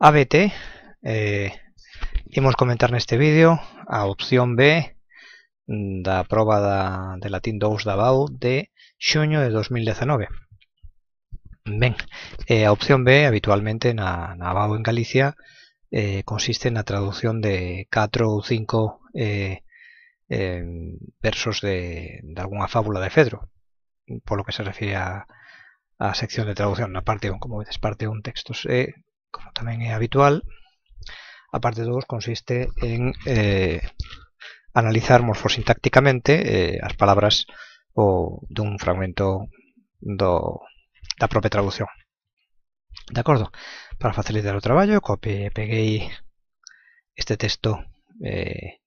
ABT eh, imos comentar neste vídeo a opción B da proba da, de Latin 2 da BAU de xuño de 2019. Ben, eh, a opción B habitualmente na, na BAU en Galicia eh, consiste na traducción de 4 ou 5 eh, eh, versos de, de alguna fábula de Fedro, polo que se refire a, a sección de traducción, na parte 1, como vedes, parte 1 textos. Eh, como también es habitual. Aparte de todos, consiste en eh, analizar morfosintácticamente eh, las palabras o de un fragmento de la propia traducción. De acuerdo. Para facilitar el trabajo, copié y pegué este texto eh,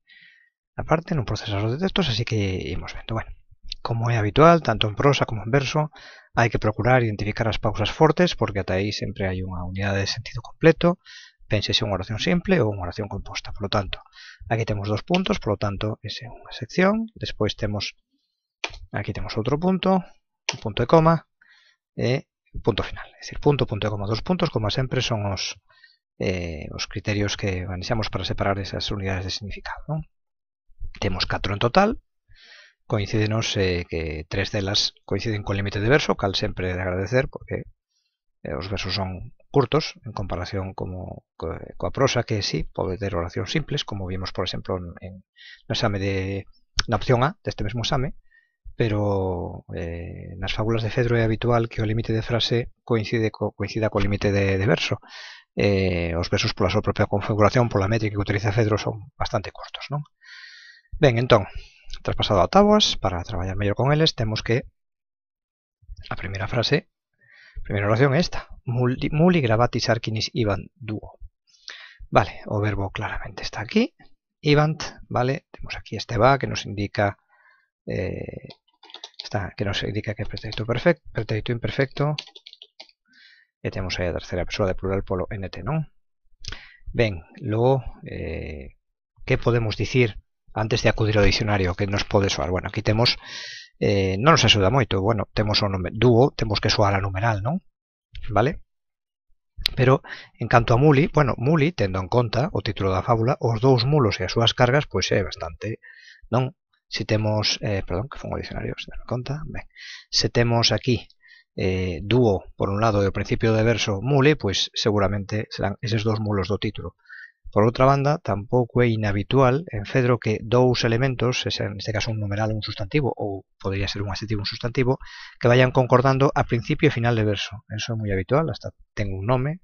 aparte aparte un procesador de textos, así que hemos viendo. Bueno, como es habitual, tanto en prosa como en verso, hay que procurar identificar las pausas fuertes, porque hasta ahí siempre hay una unidad de sentido completo, en una oración simple o una oración composta. Por lo tanto, aquí tenemos dos puntos, por lo tanto, es una sección. Después tenemos, aquí tenemos otro punto, un punto de coma, y punto final. Es decir, punto, punto de coma, dos puntos, como siempre, son los eh, criterios que organizamos para separar esas unidades de significado. Tenemos cuatro en total, coincidenos que tres de las coinciden con límite de verso, cal siempre agradecer porque los eh, versos son cortos en comparación como, con la prosa que sí, puede tener oraciones simples, como vimos por ejemplo, en, el examen exame de la opción A de este mismo exame, pero en eh, las fábulas de Fedro es habitual que el límite de frase coincide con coincida límite de, verso. Los eh, versos por su propia configuración, por la métrica que utiliza Fedro, son bastante cortos. ¿no? entonces, traspasado a Taboas, para trabajar mejor con él, tenemos que La primera frase, primera oración es esta. Muli, gravatis arquinis IVANT duo. Vale, o verbo claramente está aquí. IVANT, vale, tenemos aquí este va que nos indica eh, está, que nos indica que es pretérito perfecto, pretérito imperfecto. Y tenemos ahí la tercera persona de plural polo nt, ¿no? ven luego... eh, que podemos decir antes de acudir al diccionario, que nos puede suar. bueno, aquí tenemos, eh, no nos ayuda mucho, bueno, tenemos un dúo, tenemos que suar a numeral, ¿no?, Vale? Pero, en cuanto a Muli, bueno, Muli, tendo en cuenta o título la fábula, o dos mulos y e a súas cargas, pues, es bastante, ¿no? Si tenemos, eh, perdón, que fue o dicionario, se en cuenta, ben. Se aquí eh, dúo, por un lado, e principio de verso Muli, pues, seguramente serán esos dos mulos do título. Por otra banda, tampoco es inhabitual en Fedro que dos elementos, en este caso un numeral o un sustantivo, o podría ser un adjetivo o un sustantivo, que vayan concordando a principio y final de verso. Eso es muy habitual, hasta tengo un nombre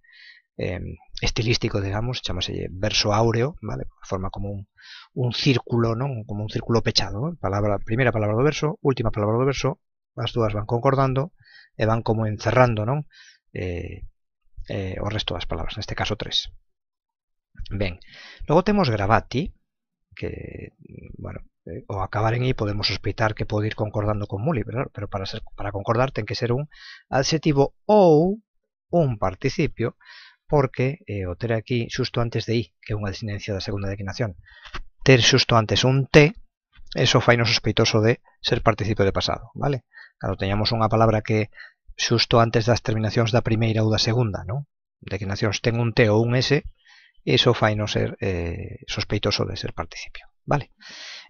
em, estilístico, digamos, llama verso áureo, vale? forma como un, círculo, ¿no? como un círculo pechado. primera Palabra, de palabra verso, última palabra de verso, las dos van concordando e van como encerrando ¿no? Eh, eh, o resto de las palabras, en este caso tres. Bien, luego tenemos gravati, que, bueno, eh, o acabar en i podemos sospeitar que puede ir concordando con muli, pero, para, ser, para concordar tiene que ser un adjetivo o un participio, porque eh, o tener aquí susto antes de i, que es una desinencia la segunda declinación, ter susto antes un t, eso no sospeitoso de ser participio de pasado, vale? Claro, teníamos una palabra que susto antes de de la da o de la segunda, ¿no? Declinaciones, tengo un t o un s, eso fai no ser eh, sospeitoso de ser participio. Vale.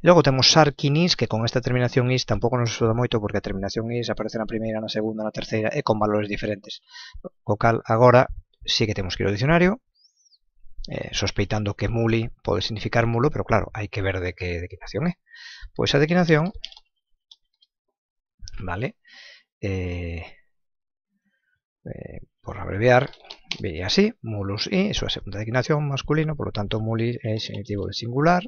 Luego tenemos Sarkinis, que con esta terminación is tampoco nos ayuda mucho, porque a terminación is aparece primera, en la segunda, en la tercera eh, con valores diferentes. Vocal cal agora sí que tenemos que ir al diccionario, eh, sospeitando que muli puede significar mulo, pero claro, hay que ver de qué declinación es. Pues a declinación, vale, eh, por abreviar, vería así, mulus i, su segunda declinación masculino, por lo tanto mulis es infinitivo de singular,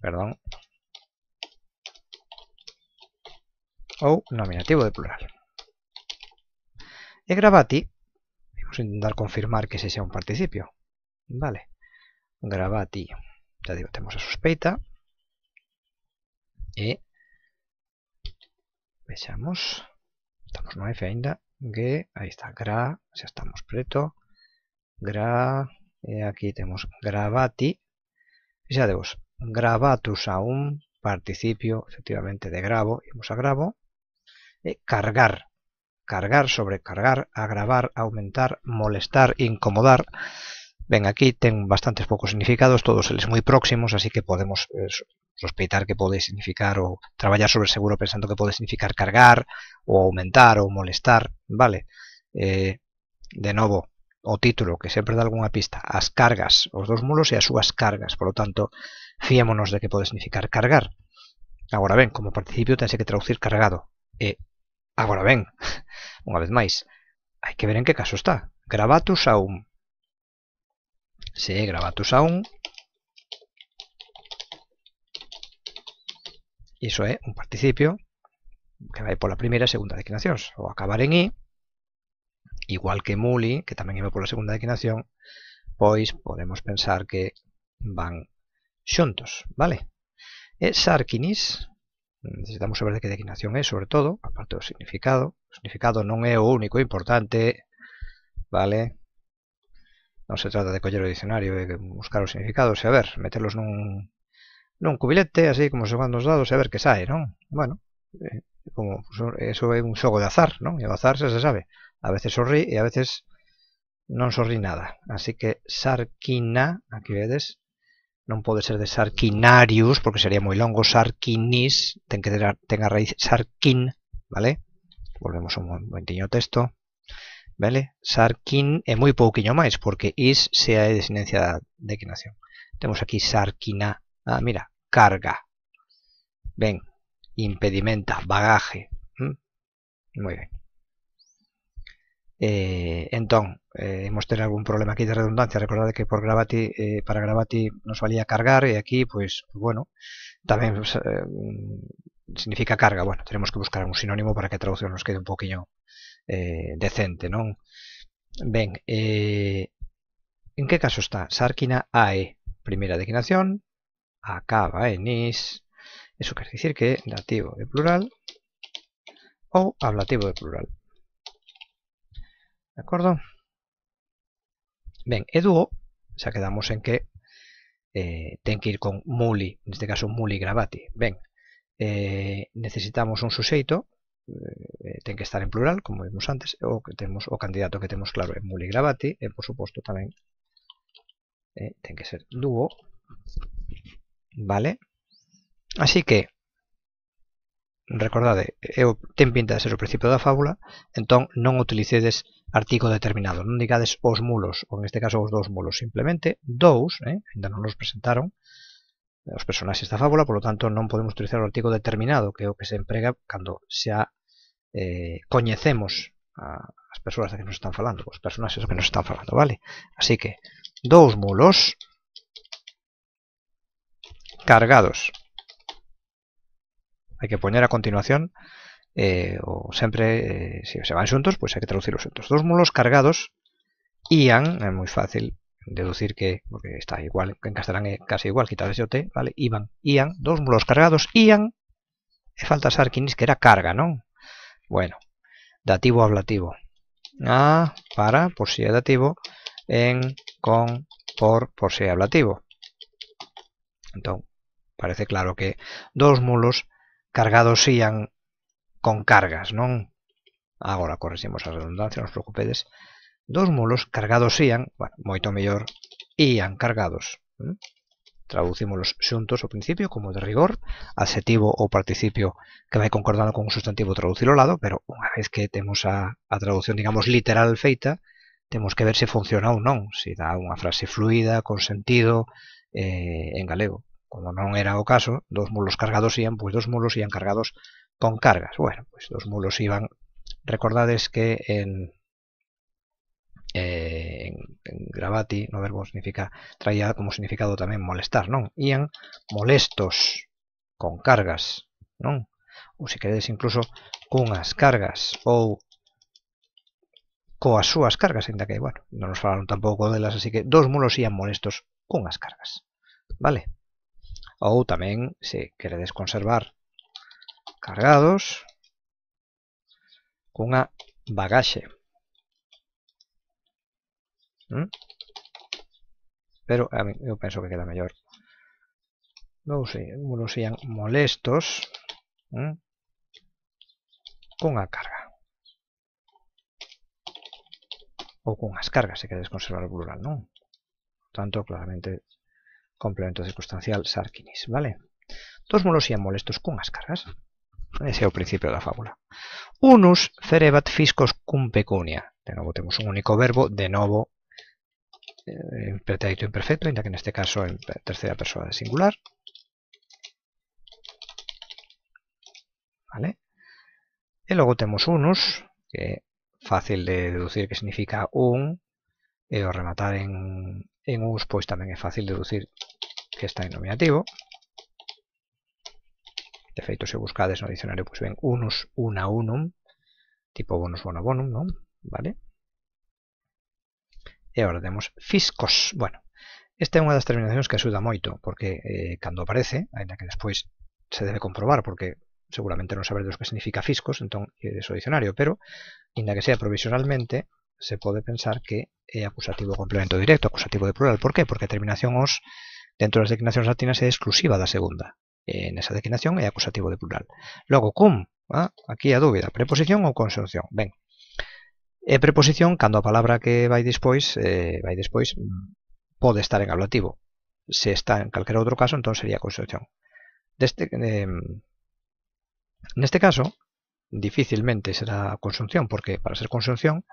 perdón, o nominativo de plural. E gravati, vamos a intentar confirmar que ese sea un participio, vale, gravati, ya digo, tenemos a sospeita, e, veamos, estamos F ainda, G, ahí está, gra, ya estamos preto, gra, y eh, aquí tenemos gravati, ya vos, gravatus a un participio, efectivamente, de grabo. vamos a gravo, eh, cargar, cargar, sobrecargar, agravar, aumentar, molestar, incomodar, Ven, aquí tengo bastantes pocos significados, todos es muy próximos, así que podemos eh, sospeitar que pode significar ou traballar sobre seguro pensando que pode significar cargar ou aumentar ou molestar, vale? Eh, de novo, o título, que sempre dá algunha pista, as cargas, os dos mulos e as súas cargas, por lo tanto, fiémonos de que pode significar cargar. Agora ben, como participio tense que traducir cargado, e agora ben, unha vez máis, hai que ver en que caso está. Gravatus a un. Se é gravatus un, y eso es un participio que va a ir por la primera y segunda declinación, o acabar en i, igual que muli, que también va por la segunda declinación, pues podemos pensar que van juntos, ¿vale? Es sarkinis, necesitamos saber de qué declinación es, sobre todo, aparte del significado, El significado no es único importante, ¿vale? No se trata de coger el diccionario y buscar los significados a ver, meterlos en un un cubilete, así como se van dos dados e a ver que sale, ¿no? Bueno, eh, como eso es un xogo de azar, ¿no? Y el azar se sabe, a veces sorrí y e a veces no sorrí nada. Así que sarquina, aquí vedes, no puede ser de sarkinarius porque sería muy longo, Sarkinis, tenga que raíz sarkin, vale? Volvemos un momentito ao texto. Vale? Sarkin es muy pouquiño más porque is se de desinencia de declinación Tenemos aquí sarquina Ah, mira, carga. Ven, impedimenta, bagaje. ¿Mm? Muy bien. Eh, entonces, eh, hemos tenido algún problema aquí de redundancia. Recordad que por eh, para Gravati nos valía cargar y aquí, pues bueno, también pues, mm, significa carga. Bueno, tenemos que buscar un sinónimo para que traducción nos quede un poquillo decente, ¿no? Ven, ¿en qué caso está? Sarkina AE, primera declinación, acaba en is, eso quiere decir que nativo de plural o ablativo de plural. ¿De acuerdo? ven eduo, o sea, quedamos en que eh, que ir con muli, en este caso muli gravati. Bien, eh, necesitamos un suseito, eh, que estar en plural, como vimos antes, o, que tenemos, o candidato que tenemos claro en muli gravati, eh, por supuesto también eh, tiene que ser dúo, ¿Vale? Así que, recordad, ten pinta de ser el principio de la fábula, entonces no utilicedes artículo determinado, no digades os mulos, o en este caso os dos mulos, simplemente dos, eh, ainda non eh, os presentaron, os de esta fábula, por lo tanto no podemos utilizar el artigo determinado, que que se emplea cuando xa eh, coñecemos a, as persoas a que nos están falando, os de a que nos están falando, vale? Así que, dos mulos, cargados. Hay que poner a continuación, eh, o siempre, eh, si se van juntos, pues hay que traducir los juntos. Dos mulos cargados, ian, es muy fácil deducir que, porque está igual, en castellano casi igual, quitar ese OT, ¿vale? Iban, ian, dos mulos cargados, ian, falta sarkinis que era carga, ¿no? Bueno, dativo ablativo. ah para, por si es dativo, en, con, por, por si es ablativo. Entonces, Parece claro que dous mulos cargados ían con cargas, non? Agora corregimos a redundancia, non os preocupedes. Dous mulos cargados ían, bueno, moito mellor, ían cargados. ¿eh? traducímolos xuntos ao principio como de rigor, adjetivo ou participio que vai concordando con un sustantivo traducir ao lado, pero unha vez que temos a, a traducción, digamos, literal feita, temos que ver se funciona ou non, se dá unha frase fluida, con sentido, eh, en galego. Como no era o caso, dos mulos cargados iban, pues dos mulos iban cargados con cargas. Bueno, pues dos mulos iban... es que eh, en, en, gravati, no verbo significa, traía como significado también molestar, ¿no? Ian molestos, con cargas, ¿no? O si queréis, incluso cunas cargas o coas súas cargas, la que, bueno, no nos hablaron tampoco de las, así que dos mulos iban molestos con las cargas, vale? O también, se queréis conservar cargados con bagaxe. bagaje, ¿Mm? Pero a mí, yo pienso que queda mayor No sean molestos con la carga. o con las cargas, si queréis conservar el plural, por Tanto, claramente, complemento circunstancial Sarkinis, ¿vale? Dos mulos y molestos con más cargas. Ese es el principio la fábula. Unus cerebat fiscos cum pecunia. De nuevo, tenemos un único verbo, de nuevo, eh, en pretérito imperfecto, ya que en este caso en tercera persona de singular. Vale? Y luego tenemos unus, que fácil de deducir que significa un, o rematar en en us pues también es fácil deducir que está en nominativo. De feito, se buscades no diccionario, pues ven unus una unum, tipo bonus bono bonum, Vale? y e ahora tenemos fiscos. Bueno, esta es una de las terminaciones que ayuda moito, porque eh, cuando aparece, aparece, una que después se debe comprobar, porque seguramente no sabréis lo que significa fiscos, entonces es eh, diccionario diccionario, pero, inda que sea provisionalmente, se puede pensar que es eh, acusativo complemento directo, acusativo de plural. ¿Por qué? Porque terminación os dentro de las declinaciones latinas es exclusiva de la segunda. En esa declinación es acusativo de plural. Luego, cum, ah, aquí a duda. preposición o consunción. Ven. Eh, preposición cuando a palabra que va después eh, vai mm, estar en ablativo. Se está en cualquier otro caso, entonces sería consunción. En este em, caso, difícilmente será consunción porque para ser consunción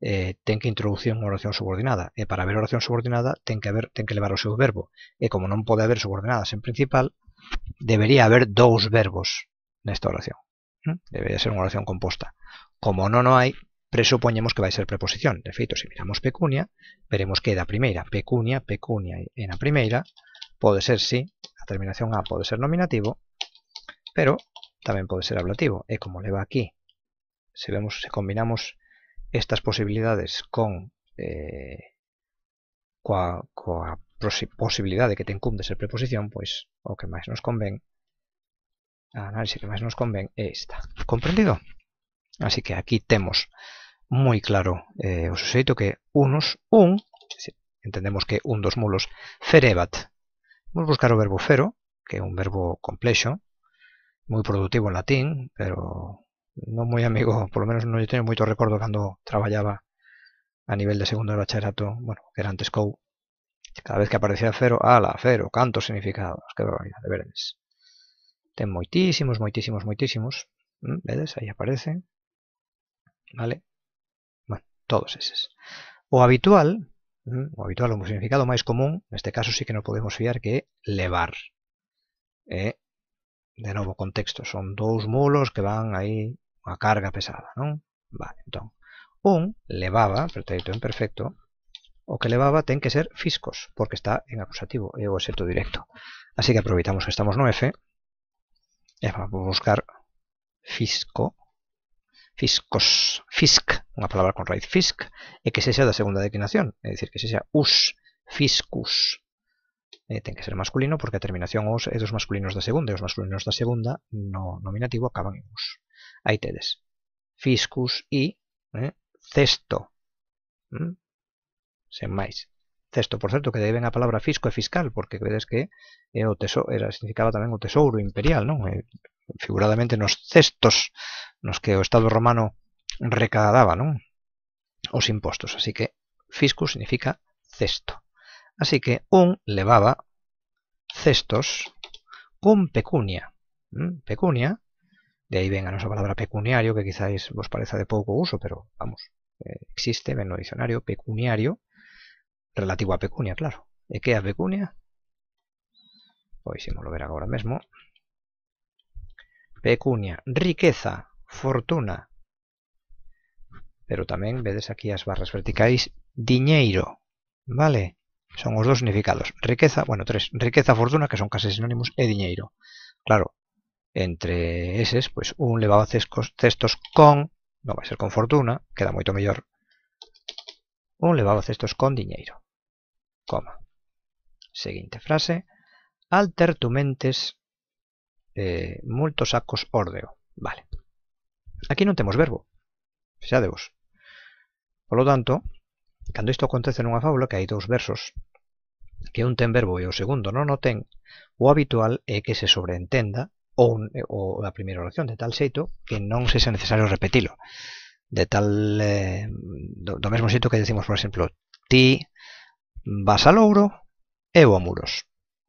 eh, ten que una oración subordinada. Y eh, para haber oración subordinada, ten que, haber, ten que elevar o seu verbo. Y eh, como no puede haber subordinadas en principal, debería haber dos verbos ...en esta oración. Debería ser una oración composta. Como no, no hay... ...presuponemos que va a ser preposición. De feito, si miramos pecunia, veremos que da primera. Pecunia, pecunia en la primera... ...puede ser si, sí, La terminación A puede ser nominativo, pero también puede ser ablativo. Y e como va aquí, ...si vemos, se combinamos estas posibilidades con, eh, posibilidad posibilidad que te incumbe preposición, pues o que más nos convén, análisis que más nos convén está esta. Comprendido? Así que aquí tenemos muy claro eh, os he dicho que unos, un, entendemos que un dos mulos, ferebat. Vamos a buscar el verbo fero, que es un verbo complejo muy productivo en latín, pero no muy amigo, por lo menos no yo tengo mucho recuerdo cuando trabajaba a nivel de segundo bacharato, bachillerato, bueno, que era antes COU, cada vez que aparecía cero, ala, cero, canto significados, qué barbaridad, de veres. Ten moitísimos, moitísimos, moitísimos, vedes, Ahí aparece, vale, bueno, todos esos. O habitual, o habitual, o significado más común, en este caso sí que no podemos fiar que levar. ¿eh? de nuevo, contexto, son dos mulos que van ahí a carga pesada, ¿no? Vale, entonces, un levaba, pretérito imperfecto, o que levaba ten que ser fiscos, porque está en acusativo e o cierto directo. Así que aproveitamos que estamos no F, vamos a buscar fisco, fiscos, fisc, una palabra con raíz fisc, y que se sea de segunda declinación, es decir, que se sea us, fiscus, eh, Tiene que ser masculino porque a terminación os é eh, dos masculinos de segunda y los masculinos de segunda no nominativo acaban en us. Ahí tedes. Fiscus I, eh, cesto. Mm? Sen máis. Cesto, por certo, que deben a palabra fisco e fiscal, porque credes que é eh, o tesouro, era, significaba tamén o tesouro imperial, non? E, eh, figuradamente nos cestos nos que o Estado romano recadaba, non? Os impostos. Así que fiscus significa cesto. Así que un levaba cestos con pecunia. ¿Mm? Pecunia De ahí venga nuestra palabra pecuniario, que quizás os parezca de poco uso, pero vamos, eh, existe en el diccionario pecuniario, relativo a pecunia, claro. ¿E qué es pecunia? Pois pues lo ver ahora mismo. Pecunia, riqueza, fortuna. Pero también vedes aquí las barras verticales, dinero, vale? Son los dos significados. Riqueza, bueno, tres. Riqueza, fortuna, que son casi sinónimos, e dinero, Claro, entre eses, pois un levaba cestos con, non vai ser con fortuna, queda moito mellor, un levaba cestos con diñeiro. Coma. Seguinte frase, mentes eh, multos sacos ordeo. Vale. Aquí non temos verbo. vos. Por lo tanto, cando isto acontece nunha fábula que hai dous versos que un ten verbo e o segundo non o ten, o habitual é que se sobreentenda ou, ou a primeira oración de tal xeito que non sexa necesario repetilo de tal eh, do, do mesmo xeito que decimos, por exemplo, ti vas a Louro, eu a Muros.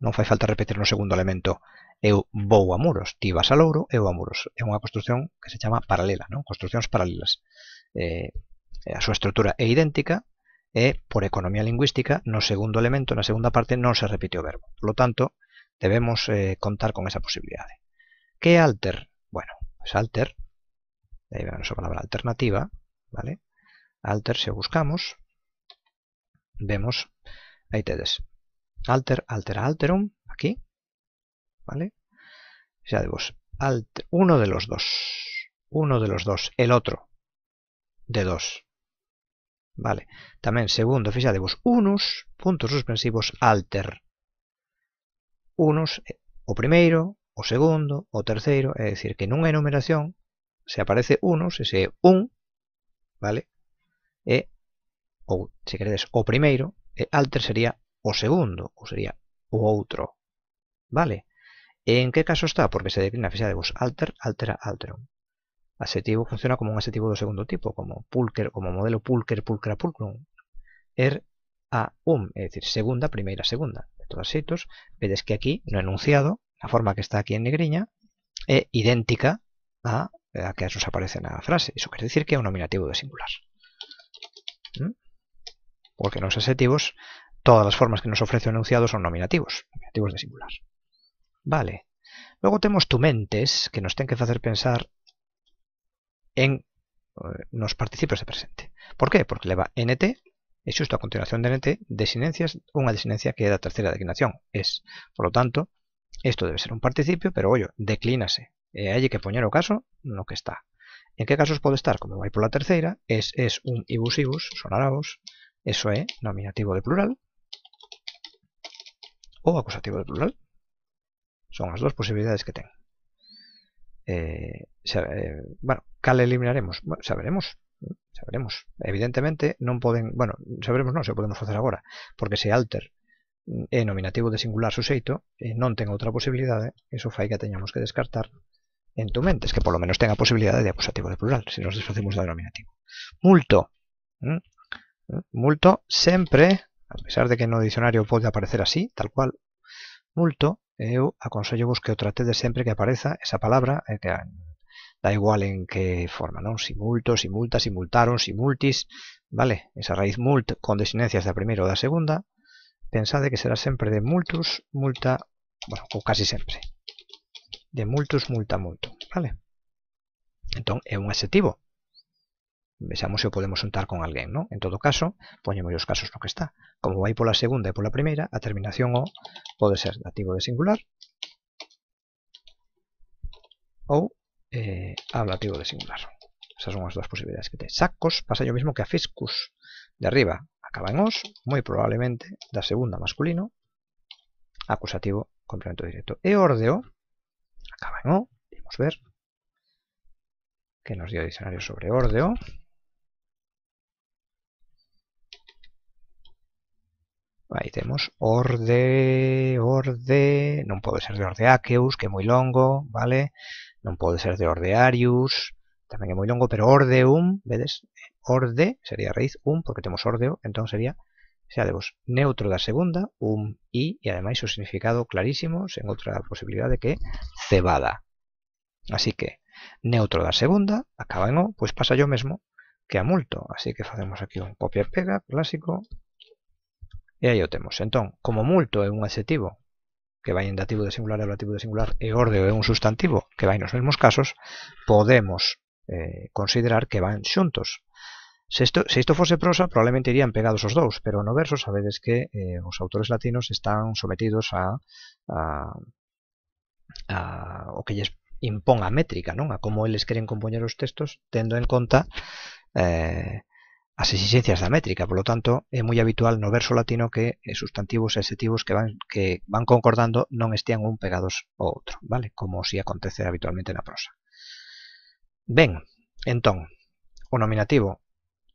Non fai falta repetir no segundo elemento eu vou a Muros, ti vas a Louro, eu a Muros. É unha construción que se chama paralela, non? Construcións paralelas. Eh, a súa estrutura é idéntica e por economía lingüística no segundo elemento, na segunda parte non se repite o verbo. Por lo tanto, debemos eh, contar con esa posibilidade. ¿Qué alter? Bueno, pues alter, ahí vemos la palabra alternativa, ¿vale? Alter, si buscamos, vemos, ahí tenés, alter, alter, alterum, aquí, ¿vale? Ya vos, alter, uno de los dos, uno de los dos, el otro, de dos, ¿vale? También, segundo, vos unos, puntos suspensivos, alter, unos, eh, o primero, o segundo, o tercero, es decir, que en una enumeración se aparece uno, se se un, vale? E, o si se o primero, e alter sería o segundo, o sería o otro vale? E en qué caso está? Porque se de vos, alter, altera, alterum. Asetivo funciona como un asetivo de segundo tipo, como pulker, como modelo pulker, pulcra, pulcrum. Er, a, um, es decir, segunda, primera, segunda. De todos xeitos, vedes que aquí, no enunciado, la forma que está aquí en negriña, es idéntica a la que nos aparece en la frase. Eso quiere decir que es un nominativo de singular. ¿Mm? Porque en los adjetivos, todas las formas que nos ofrece un enunciado son nominativos, nominativos de singular. Vale. Luego tenemos tu mentes, que nos tienen que hacer pensar en eh, los participios de presente. ¿Por qué? Porque le va nt, es justo a continuación de nt, desinencias, una desinencia que da la tercera declinación. Es, por lo tanto, esto debe ser un participio, pero oye, declínase. Eh, hay que poner o caso no que está. En qué casos puede estar? Como voy por la tercera, es un ibus ibus, sonaravos, eso es, nominativo de plural, O acusativo de plural. Son las dos posibilidades que tengo. Eh, eh, bueno, ¿qué le eliminaremos? Saberemos, sabremos, Evidentemente no pueden, bueno, sabremos no, se podemos hacer ahora, porque se alter e nominativo de singular suxeito eh, no tenga otra posibilidad eso iso fai que teníamos que descartar en tu mente, es que por lo menos tenga posibilidad de acusativo de plural, si nos deshacemos de nominativo Multo. Multo siempre a pesar de que no diccionario puede aparecer así, tal cual, multo, eu aconsello busque que o siempre que aparezca esa palabra, eh, da igual en qué forma, no Si multo, si multa, si multaron, si multis, vale? Esa raíz mult con desinencias de primeira ou la segunda, pensad que será siempre de multus, multa, bueno, o casi siempre, de multus, multa, multo, vale? Entonces, es un adjetivo. Veamos si lo podemos juntar con alguien, ¿no? En todo caso, ponemos los casos lo que está. Como por la segunda y por la primera, a terminación o puede ser nativo de singular o hablativo eh, de singular. Esas son las dos posibilidades que te. Sacos pasa yo mismo que a fiscus de arriba acaba en os, muy probablemente la segunda masculino, acusativo, complemento directo. E ordeo acaba en o, podemos ver, que nos dio diccionario sobre ordeo. Ahí tenemos orde, orde, no puede ser de ordeaqueus, que muy longo, ¿vale? No puede ser de ordearius, también que muy longo, pero ordeum, vedes, orde, sería raíz un, porque tenemos ordeo, entonces sería, de vos, neutro da segunda, un y, y además su significado clarísimo, otra posibilidad de que cebada. Así que, neutro da segunda, acaba en o, pues pasa yo mismo que a multo. Así que hacemos aquí un copia y pega clásico, y ahí lo tenemos. Entonces, como multo es un adjetivo que va en dativo de singular e ablativo de singular y ordeo es un sustantivo que va en los mismos casos, podemos eh, considerar que van juntos. Se isto, se isto fose prosa, probablemente irían pegados os dous, pero no verso sabedes que eh, os autores latinos están sometidos a, a, a o que lles impón a métrica, non? A como eles queren compoñer os textos tendo en conta eh, as exigencias da métrica, Por lo tanto, é moi habitual no verso latino que eh, sustantivos e adjetivos que van, que van concordando non estean un pegados ao outro, vale? Como si acontece habitualmente na prosa. Ben, entón, o nominativo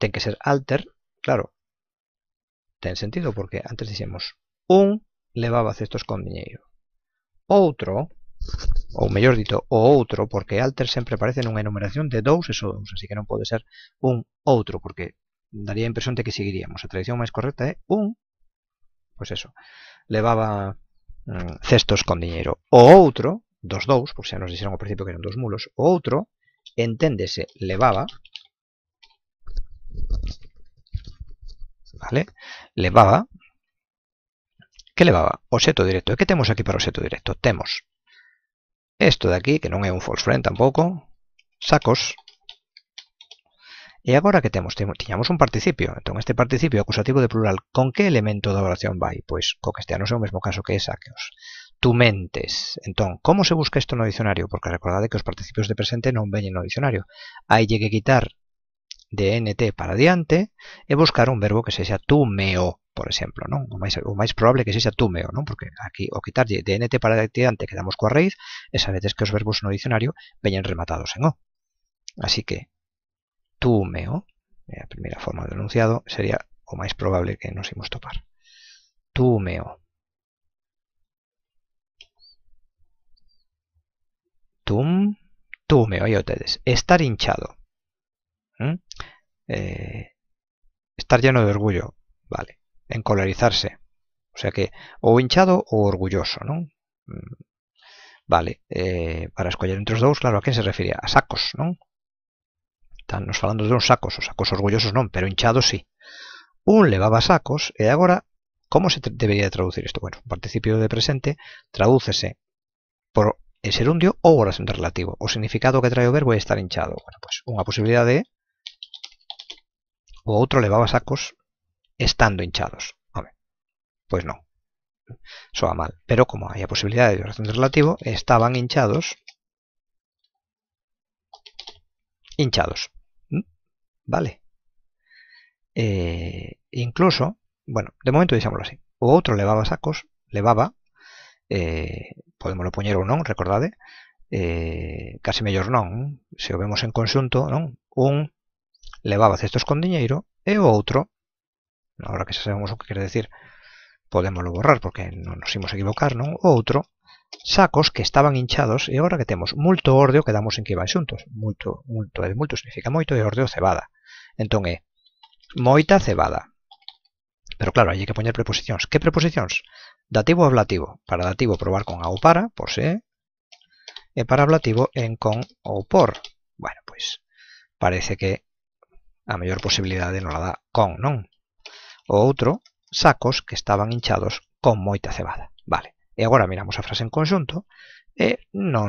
¿Tiene que ser alter, claro, ten sentido porque antes decíamos un cestos con dinero. Otro, o mayor dito, o otro, porque alter siempre aparece una enumeración de dos esos, dos, así que no puede ser un otro porque daría impresión de que seguiríamos. La tradición más correcta es un, pues eso, levaba mm, cestos con dinero. O otro, dos dos, porque ya nos dijeron al principio que eran dos mulos, o otro, enténdese, levaba, ¿vale? Levaba. Que levaba? O directo. ¿Y qué tenemos aquí para oseto directo? Temos esto de aquí, que no es un false friend tampoco. sacos, ¿Y e ahora qué tenemos? Teníamos un participio. Entonces, este participio acusativo de plural, con qué elemento de oración vai? Pues, este No es el mismo caso que saqueos. Tu mentes. Entonces, ¿cómo se busca esto en el diccionario? Porque recordad que los participios de presente no en el diccionario. Ahí hay que quitar de NT para diante e buscar un verbo que sea tumeo, por ejemplo, non? O más o probable que se sea tumeo, ¿no? Porque aquí o quitar de NT para diante quedamos damos coa raíz e sabedes que los verbos no diccionario veñen rematados en O. Así que tumeo, eh, la primera forma de enunciado, sería o más probable que nos hemos topar. Tumeo. Tum, tumeo, aí o Estar hinchado. ¿Mm? Eh, estar lleno de orgullo, vale. Encolarizarse. O sea que, o hinchado o orgulloso, ¿no? Mm, vale, eh, para escoger entre los dos claro, a quién se refiere? A sacos, ¿no? Están nos falando de unos sacos, o sacos orgullosos no, pero hinchados sí. Un levaba sacos y eh, ahora cómo se debería traducir esto? Bueno, un participio de presente tradúcese por el serundio ou o relativo. O significado que trae el verbo es estar hinchado. Bueno, pues, una posibilidad de o otro levaba sacos estando hinchados. pues no, eso va mal. Pero como había posibilidad de relación relativo, estaban hinchados. Hinchados. ¿Mm? Vale. Eh, incluso, bueno, de momento digámoslo así. O otro levaba sacos, levaba, eh, podemos lo poner o no, recordad, eh, casi mejor non, Si lo vemos en conjunto, ¿no? Un levaba cestos con dinero e otro. Ahora que sabemos lo que quiere decir, podemos borrar porque no nos hicimos equivocar, ¿no? O otro sacos que estaban hinchados y ahora que tenemos multo ordeo quedamos en que va juntos. Multo, multo multo significa moito de ordeo cebada. Entonces, moita cebada. Pero claro, hay que poner preposiciones. ¿Qué preposiciones? Dativo o ablativo. Para dativo probar con a o para, por se, e para ablativo en con o por. Bueno, pues parece que a maior posibilidade non la dá con, non? O outro, sacos que estaban hinchados con moita cebada. Vale, e agora miramos a frase en conxunto e non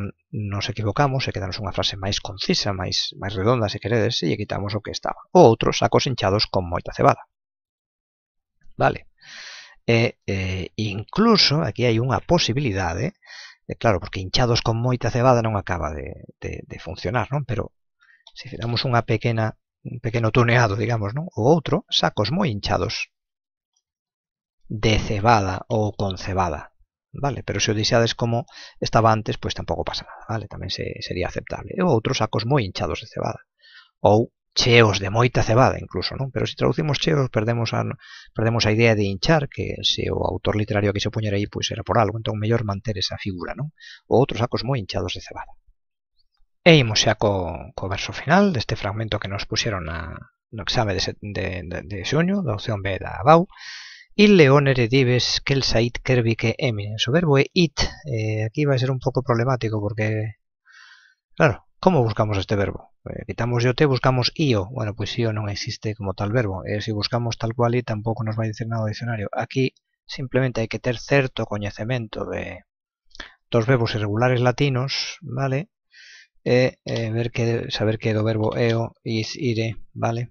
nos equivocamos e quedamos unha frase máis concisa, máis, máis redonda, se queredes, e quitamos o que estaba. O outro, sacos hinchados con moita cebada. Vale. E, e incluso aquí hai unha posibilidade, e claro, porque hinchados con moita cebada non acaba de, de, de funcionar, non? Pero se fizamos unha pequena un pequeño tuneado, digamos, ¿no? O otro, sacos muy hinchados. De cebada o con cebada. ¿vale? Pero si Odisea es como estaba antes, pues tampoco pasa nada, ¿vale? También se, sería aceptable. O otros sacos muy hinchados de cebada. O cheos de moita cebada incluso, ¿no? Pero si traducimos cheos perdemos la perdemos idea de hinchar, que ese o autor literario que se puñera ahí, pues era por algo, Entonces mejor mantener esa figura, ¿no? O otros sacos muy hinchados de cebada. E imos xa co, verso final de este fragmento que nos pusieron a no examen de, de, de, de opción B da BAU Y leonere dives que el sait que Su verbo e it. E aquí va a ser un poco problemático porque... Claro, ¿cómo buscamos este verbo? Eh, quitamos yo te, buscamos io. Bueno, pues io no existe como tal verbo. E si buscamos tal cual y tampoco nos va a decir nada diccionario. Aquí simplemente hay que tener cierto conocimiento de dos verbos irregulares latinos, ¿vale? E, eh, saber que do verbo eo is ire, ¿vale?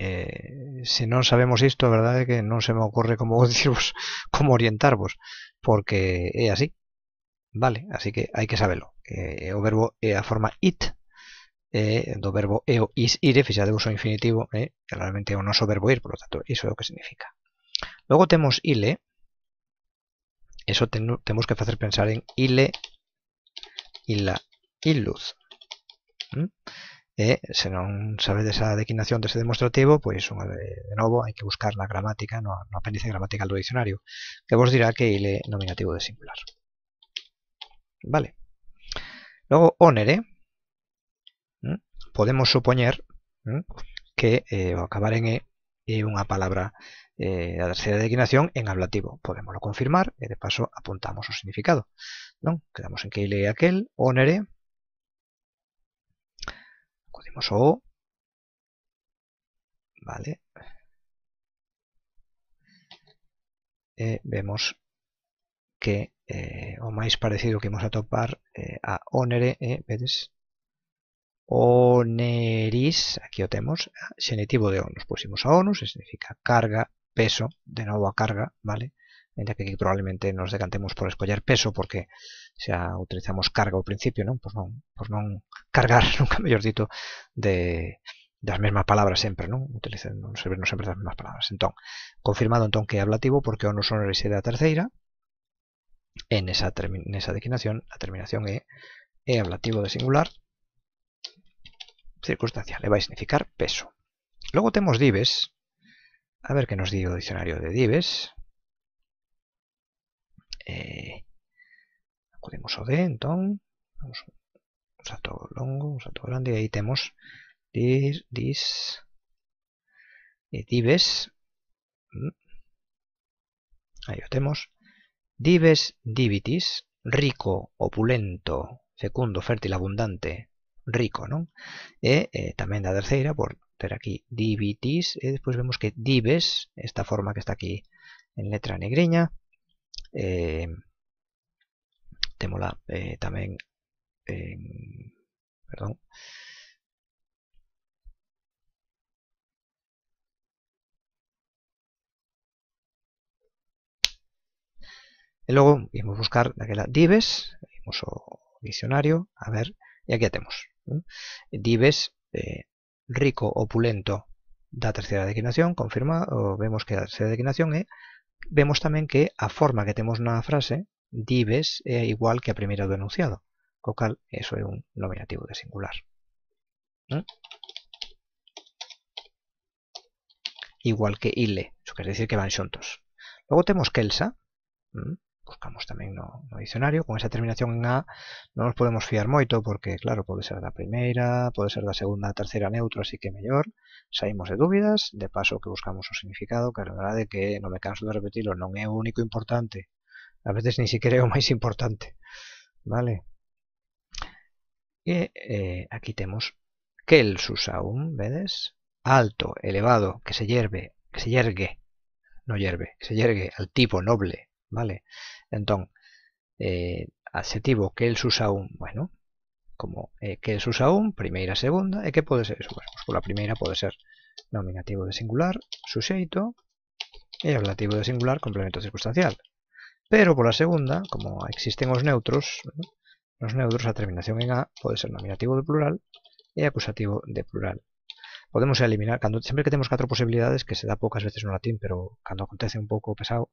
Eh, si no sabemos esto, ¿verdad? que no se me ocurre cómo orientaros, como orientaros porque es así, vale? Así que hay que saberlo. Eh, verbo é a forma it, eh, do verbo eo is ire, de uso infinitivo, eh, que realmente o verbo ir, por lo tanto, eso es lo que significa. Luego tenemos ile, eso tenemos que hacer pensar en ile, y la luz. Si no se de de esa declinación ese demostrativo, pues de nuevo hay que buscar la gramática, no, no apéndice gramatical al diccionario, que vos dirá que ile nominativo de singular. Vale. Luego onere, eh? ¿Mm? podemos suponer que va eh, a acabar en e una palabra eh, tercera declinación en ablativo. Podemoslo confirmar y e, de paso, apuntamos su significado. Quedamos en que ile aquel, onere, eh? Acudimos O. Vale. E vemos que eh, o máis parecido que imos topar eh, a onere, eh, vedes? Oneris, aquí o temos, xenitivo de onus. Pois imos a onus, significa carga, peso, de novo a carga, vale? ya que aquí probablemente nos decantemos por escollar peso porque xa utilizamos carga al principio, non? no cargar, nunca mellor dito, de las mismas palabras siempre, no Utilizan, non siempre sempre das palabras. entonces confirmado entón que é ablativo porque o son reside da terceira En esa esa declinación la terminación é ablativo de singular circunstancial va a significar peso. Luego tenemos dives. A ver qué nos di el diccionario de dives. eh, acudimos ao D, entón, vamos, un salto longo, un salto grande, e aí temos dis, dis, e eh, dives, mm. aí o temos, dives divitis, rico, opulento, fecundo, fértil, abundante, rico, non? E eh, tamén da terceira, por ter aquí divitis, e eh, despois vemos que dives, esta forma que está aquí en letra negriña, Eh, la, eh, también eh, perdón Y luego vamos a buscar la dives, vamos o diccionario, a ver, Y aquí tenemos tenemos. Dives, rico, opulento, da Tercera declinación, confirma, o vemos que la Tercera declinación es vemos también que a forma que tenemos una frase dives es eh, igual que a primero de enunciado, COCAL eso es un nominativo de singular. Igual que ile, Eso quiere decir que van juntos. Luego tenemos Kelsa, buscamos también no, diccionario, con esa terminación en A no nos podemos fiar mucho porque, claro, puede ser la primera, puede ser la segunda, tercera, neutro, así que mayor. saímos de dudas de paso que buscamos un significado, que verdad de que no me canso de repetirlo, no es único importante, a veces ni siquiera es más importante, vale? y eh, aquí tenemos que el vedes? Alto, elevado, que se hierve, que se yergue, no hierve, que se yergue al tipo noble, vale? Entonces, eh, eh, que él usa un, bueno, como que el usa un, primera, segunda, ¿y eh, que puede ser eso? Pues la primera puede ser nominativo de singular, suxeito, y ablativo de singular, complemento circunstancial. Pero por la segunda, como existen los neutros, los neutros a terminación en A puede ser nominativo de plural y acusativo de plural. Podemos eliminar, siempre que tenemos cuatro posibilidades, que se da pocas veces en latín, pero cuando acontece un poco pesado,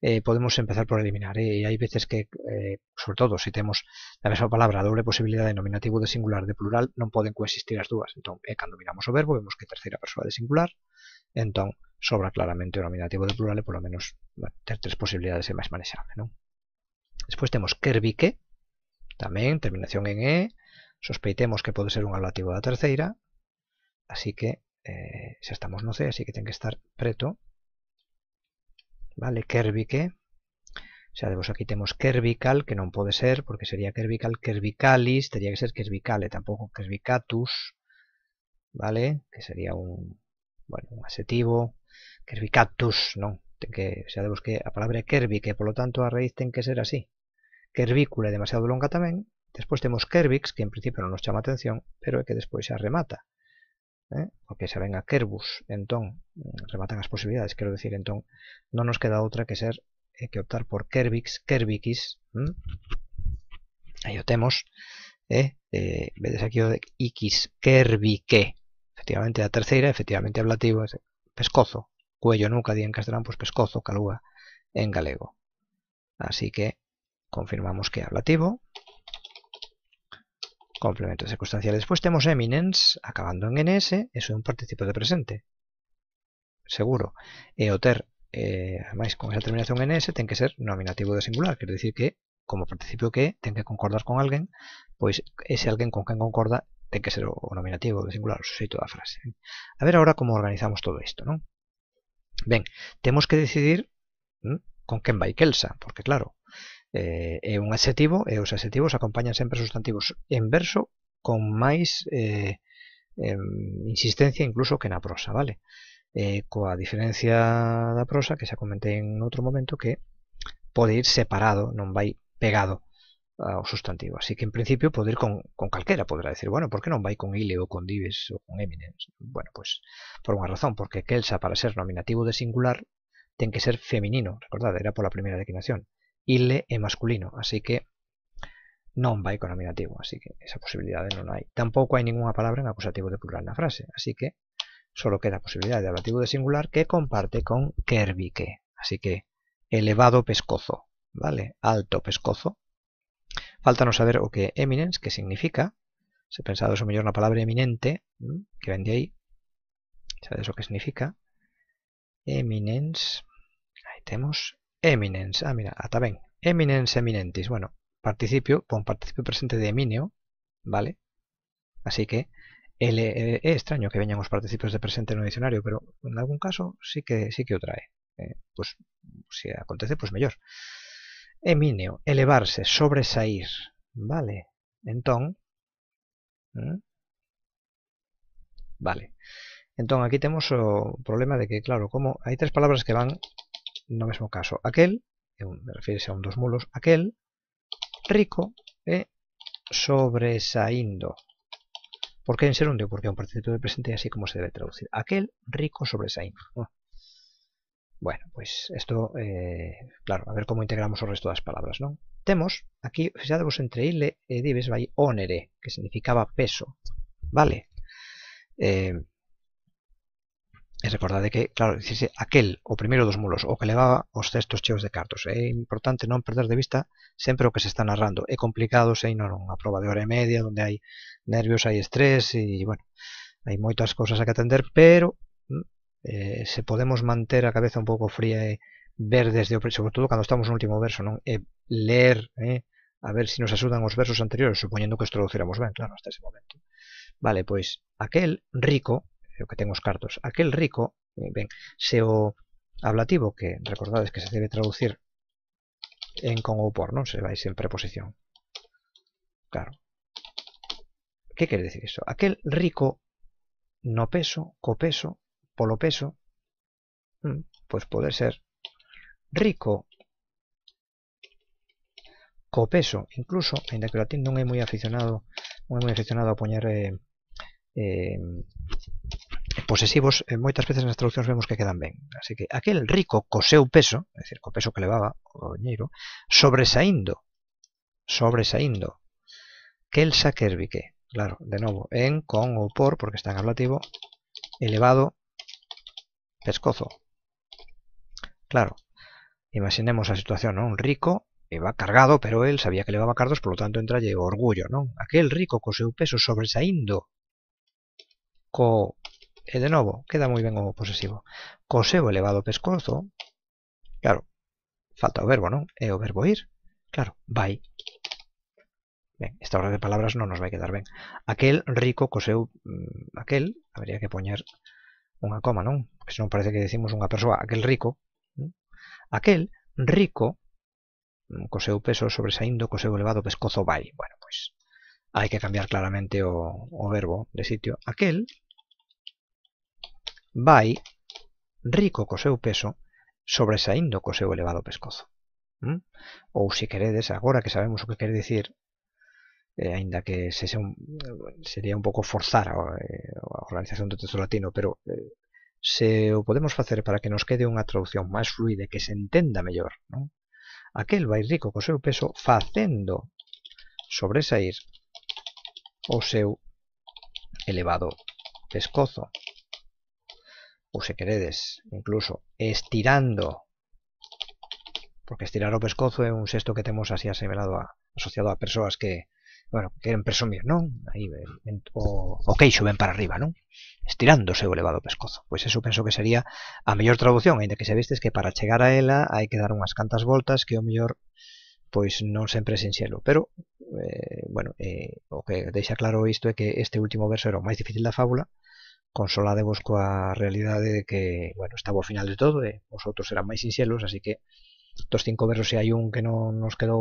eh, podemos empezar por eliminar. ¿eh? Y hay veces que, eh, sobre todo si tenemos la misma palabra, doble posibilidad de nominativo de singular de plural, no pueden coexistir las dudas. Entonces, cuando miramos o verbo, vemos que tercera persona de singular, entonces sobra claramente un nominativo de plural y por lo menos tener tres posibilidades en más manejar Non? Después tenemos kerbique, también terminación en e, sospeitemos que puede ser un ablativo la tercera, así que si estamos no C, así que tiene que estar preto vale, kerbique o sea, aquí tenemos kerbical que no puede ser, porque sería kerbical kerbicalis tendría que ser kerbicale tampoco, kerbicatus vale, que sería un, bueno, un adjetivo, o sea, O que, la que a palabra é por lo tanto a raíz tiene que ser así, kerbícula demasiado longa también, después tenemos kervix, que en principio no nos llama atención, pero es que después se arremata, porque ¿eh? se venga Kerbus, entonces mm, rematan las posibilidades, quiero decir, entonces no nos queda otra que ser eh, que optar por Kerbix, Kerbikis, mm? ahí lo tenemos, temos, eh, aquí o de X, Kerbike, efectivamente la tercera, efectivamente es pescozo, cuello, nuca, di en pues pescozo, calúa, en galego. Así que confirmamos que ablativo, Complementos circunstanciales. Después tenemos eminence, acabando en ns, eso es un participio de presente. Seguro. Eoter, eh, además con esa terminación ns, tiene que ser nominativo de singular. Quiere decir que, como participio que, tiene que concordar con alguien, pues ese alguien con quien concorda tiene que ser o nominativo de singular, o sujeto de frase. A ver ahora cómo organizamos todo esto, ¿no? Bien, tenemos que decidir con quién va y kelsa porque claro, eh, é un adxetivo e os adxetivos acompañan sempre sustantivos en verso con máis eh, eh, insistencia incluso que na prosa, vale? Eh, coa diferencia da prosa que xa comentei en outro momento que pode ir separado, non vai pegado ao sustantivo. Así que en principio pode ir con, con calquera, podrá decir, bueno, por que non vai con ile ou con dives ou con eminens? Bueno, pois pues, por unha razón, porque quelsa para ser nominativo de singular ten que ser feminino, recordad, era pola primeira declinación. ile en masculino, así que no va con nominativo, así que esa posibilidad no hay. Tampoco hay ninguna palabra en acusativo de plural en la frase, así que solo queda posibilidad de ablativo de singular que comparte con que, así que elevado pescozo, vale, alto pescozo. no saber o que eminence, qué significa, se pensado eso mellor una palabra eminente, que vendía ahí. ¿Sabes lo que significa, eminence, Ahí tenemos. Eminence, ah mira, hasta ven, Eminence, eminentis, bueno, participio, con participio presente de emineo, ¿vale? Así que el, es extraño que vengan los participios de presente en un diccionario, pero en algún caso sí que sí que lo trae. Eh, pues si acontece, pues mayor. Emineo, elevarse, sobresair, ¿vale? Entonces, vale. entonces aquí tenemos el problema de que, claro, como hay tres palabras que van no mismo caso aquel, eh, me refiero a un dos mulos, aquel rico e eh, sobresaindo. Por qué en serundio? Porque un participio de presente así como se debe traducir. Aquel rico sobresaindo. Ah. Bueno, pues esto, eh, claro, a ver cómo integramos el resto de las palabras, ¿no? Temos, aquí, ya entre ile e dives vai onere, que significaba peso, vale? Eh, e recordade que, claro, ese aquel, o primero dos mulos, o que levaba os cestos cheos de cartos. Es importante no perder de vista siempre lo que se está narrando. Es complicado, sei, non unha prueba de hora y e media, donde hay nervios, hay estrés, y e, bueno, hay muchas cosas a que atender, pero mm, eh, se podemos mantener a cabeza un poco fría y e ver desde sobre todo cuando estamos el último verso, ¿no? leer eh, a ver si nos ayudan los versos anteriores, suponiendo que os traduciéramos bien, claro, hasta ese momento. Vale, pues, aquel rico que tengo cartos. Aquel rico, eh, ben, se o ablativo, que recordades que se debe traducir en con o por, no se vais en preposición. Claro. ¿qué quiere decir esto Aquel rico no peso, copeso peso, polo peso, mm, pues puede ser rico copeso incluso, en que no latín no aficionado, non aficionado a poner eh, eh, posesivos en eh, muchas veces las traducciones vemos que quedan bien, Así que aquel rico coseu peso, es decir, con peso que levaba o sobresaindo, sobresaindo, que el saquerbique, claro, de nuevo en, con o por, porque está en ablativo, elevado pescozo. Claro, imaginemos la situación, no Un rico va cargado, pero él sabía que levaba cardos, por lo tanto entralle orgullo, no Aquel rico coseu peso sobresaindo co eh, de nuevo, queda muy bien como posesivo. COSEO elevado pescozo, claro, falta o verbo, ¿no? E o verbo ir, claro, vai. Bien, esta hora de palabras no nos va a quedar bien. Aquel rico COSEO... Mm, aquel, habría que poner una coma, ¿no? Porque no parece que decimos una persona. aquel rico. Aquel rico mm, COSEO peso sobresaindo COSEO elevado pescozo vai. Bueno, pues hay que cambiar claramente o, o verbo de sitio. Aquel vai, rico co seu peso, sobresaindo co seu elevado pescozo. O si queréis, ahora que sabemos lo que quiere decir, e ainda que sería un poco forzar la eh, organización del texto latino, pero eh, se o podemos hacer para que nos quede una traducción más fluida e que se entienda mejor. Aquel vai rico co seu peso facendo sobresair o seu elevado pescozo o si queredes, incluso estirando, porque estirar o pescozo es un sexto que tenemos así asimilado a, asociado a personas que, bueno, quieren presumir, ¿no? Ok, suben o, para arriba, ¿no? Estirándose o elevado pescozo. Pues eso pienso que sería a mayor traducción, aunque que se es que para llegar a ela hay que dar unas cantas vueltas, que o pues no siempre es en cielo. pero eh, bueno, eh, o que deja claro esto es que este último verso era más más difícil la fábula consola vos a realidad de que, bueno, estaba al final de todo e vosotros os eran máis así que estos cinco versos si hay un que no nos quedó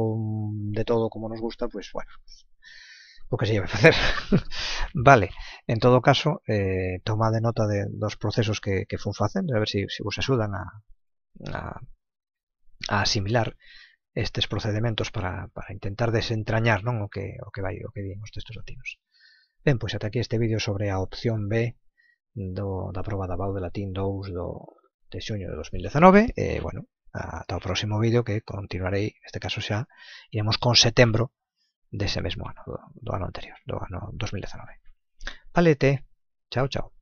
de todo como nos gusta, pues, bueno, lo pues, que se lleve a hacer? vale, en todo caso, eh, tomad de nota de, dos procesos que, que fun a ver si, vos axudan a, a, asimilar estos procedimientos para, para intentar desentrañar non o que, o que vai o que textos latinos. Bien, pues hasta aquí este vídeo sobre a opción B do, da de da de latín 2 de junio de 2019 e, bueno, hasta el próximo vídeo que continuaré, en este caso xa, iremos con setembro de ese mismo año, do año anterior, do ano 2019. Palete, chao, chao.